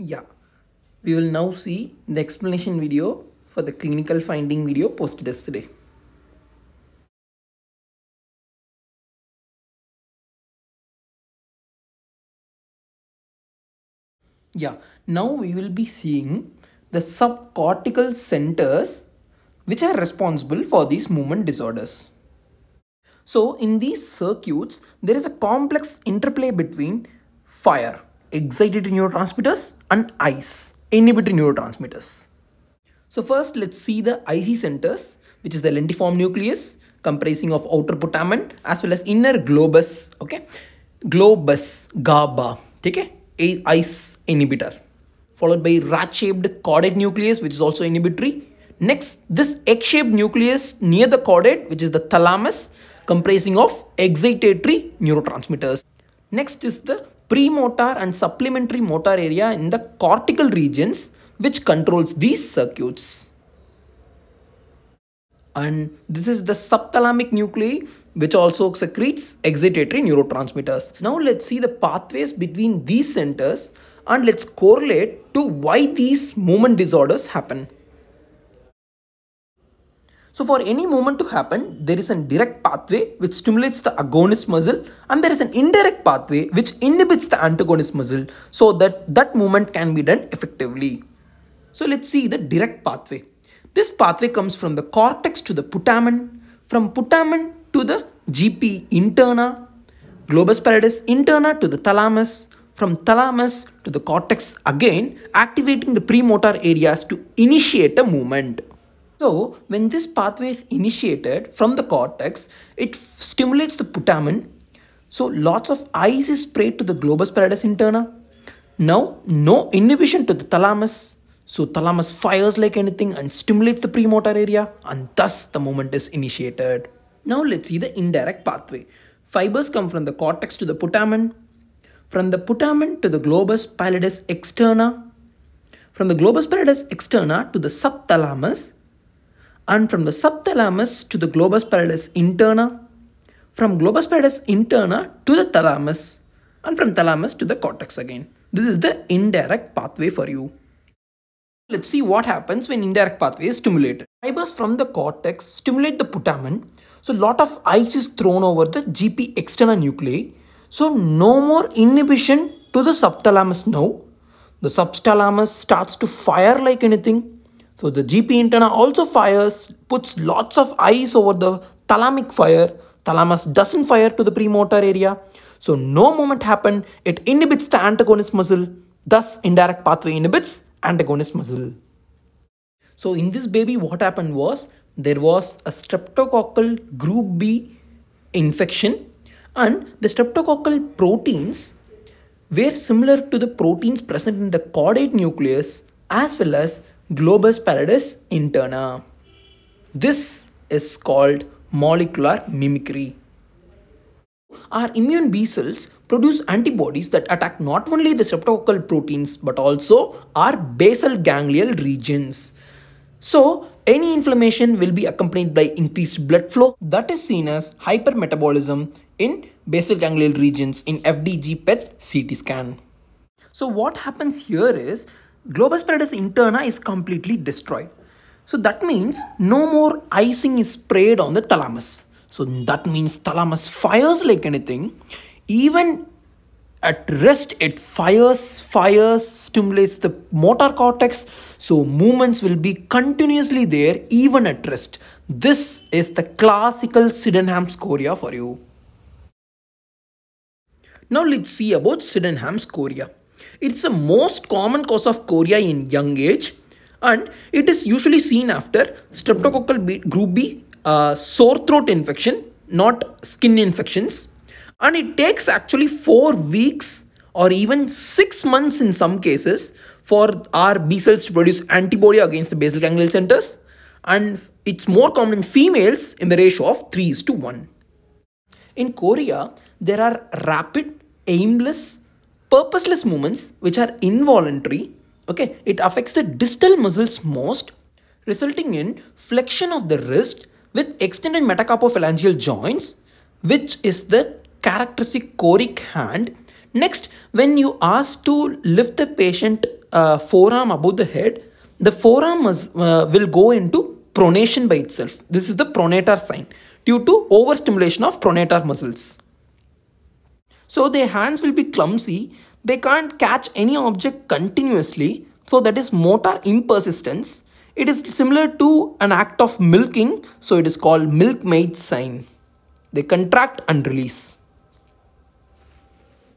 Yeah, we will now see the explanation video for the clinical finding video posted yesterday. Yeah, now we will be seeing the subcortical centers which are responsible for these movement disorders. So in these circuits, there is a complex interplay between fire, excitatory neurotransmitters and ICE, inhibitory neurotransmitters. So first let's see the IC centers which is the lentiform nucleus comprising of outer putamen as well as inner globus okay globus GABA okay ICE inhibitor followed by rat-shaped caudate nucleus which is also inhibitory Next, this egg-shaped nucleus near the caudate, which is the thalamus, comprising of excitatory neurotransmitters. Next is the premotor and supplementary motor area in the cortical regions which controls these circuits. And this is the subthalamic nuclei which also secretes excitatory neurotransmitters. Now let's see the pathways between these centers and let's correlate to why these movement disorders happen. So for any movement to happen, there is a direct pathway which stimulates the agonist muscle and there is an indirect pathway which inhibits the antagonist muscle so that that movement can be done effectively. So let's see the direct pathway. This pathway comes from the cortex to the putamen, from putamen to the GP interna, globus pallidus interna to the thalamus, from thalamus to the cortex again, activating the premotor areas to initiate a movement. So when this pathway is initiated from the cortex, it stimulates the putamen. So lots of ice is sprayed to the globus pallidus interna. Now no inhibition to the thalamus. So thalamus fires like anything and stimulates the premotor area and thus the movement is initiated. Now let's see the indirect pathway. Fibers come from the cortex to the putamen, from the putamen to the globus pallidus externa, from the globus pallidus externa to the subthalamus, and from the subthalamus to the globus pallidus interna, from globus pallidus interna to the thalamus, and from thalamus to the cortex again. This is the indirect pathway for you. Let's see what happens when indirect pathway is stimulated. Fibers from the cortex stimulate the putamen. So lot of ice is thrown over the GP external nuclei. So no more inhibition to the subthalamus now. The subthalamus starts to fire like anything. So the GP interna also fires, puts lots of ice over the thalamic fire. Thalamus doesn't fire to the premotor area. So no movement happened. It inhibits the antagonist muscle. Thus indirect pathway inhibits antagonist muscle. So in this baby what happened was there was a streptococcal group B infection and the streptococcal proteins were similar to the proteins present in the caudate nucleus as well as globus pallidus interna. This is called molecular mimicry. Our immune B cells produce antibodies that attack not only the septal proteins but also our basal ganglial regions. So, any inflammation will be accompanied by increased blood flow that is seen as hypermetabolism in basal ganglial regions in FDG PET CT scan. So, what happens here is Globus is interna is completely destroyed. So that means no more icing is sprayed on the thalamus. So that means thalamus fires like anything. Even at rest, it fires, fires, stimulates the motor cortex. So movements will be continuously there even at rest. This is the classical Sydenham's chorea for you. Now let's see about Sydenham's chorea. It's the most common cause of chorea in young age and it is usually seen after streptococcal B, group B uh, sore throat infection, not skin infections. And it takes actually four weeks or even six months in some cases for our B cells to produce antibody against the basal ganglion centers. And it's more common in females in the ratio of 3 is to 1. In Korea, there are rapid, aimless, purposeless movements which are involuntary, okay, it affects the distal muscles most, resulting in flexion of the wrist with extended metacarpophalangeal joints, which is the characteristic coric hand. Next, when you ask to lift the patient uh, forearm above the head, the forearm uh, will go into pronation by itself. This is the pronator sign due to overstimulation of pronator muscles. So their hands will be clumsy, they can't catch any object continuously, so that is motor impersistence. It is similar to an act of milking, so it is called milkmaid sign. They contract and release.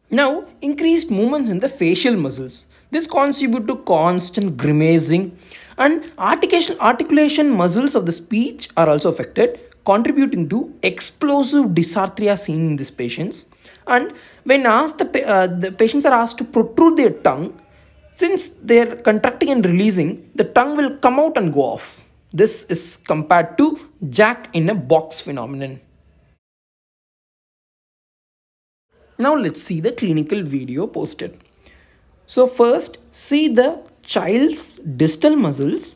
Now, increased movements in the facial muscles. This contributes to constant grimacing and articulation, articulation muscles of the speech are also affected, contributing to explosive dysarthria seen in these patients. And when asked, the, uh, the patients are asked to protrude their tongue. Since they're contracting and releasing, the tongue will come out and go off. This is compared to jack in a box phenomenon. Now let's see the clinical video posted. So first, see the child's distal muscles.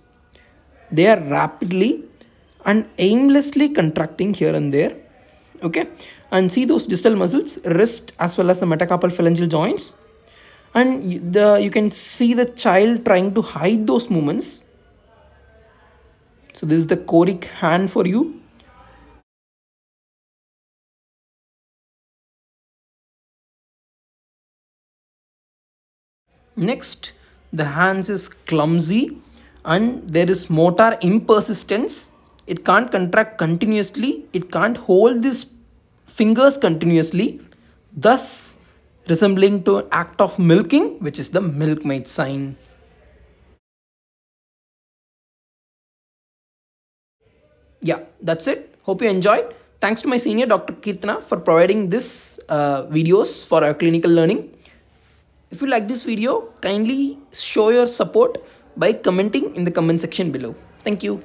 They are rapidly and aimlessly contracting here and there. Okay and see those distal muscles wrist as well as the metacarpal phalangeal joints and the you can see the child trying to hide those movements so this is the choric hand for you next the hands is clumsy and there is motor impersistence it can't contract continuously it can't hold this fingers continuously, thus resembling to an act of milking, which is the milkmaid sign. Yeah, that's it. Hope you enjoyed. Thanks to my senior, Dr. Kirtana, for providing this uh, videos for our clinical learning. If you like this video, kindly show your support by commenting in the comment section below. Thank you.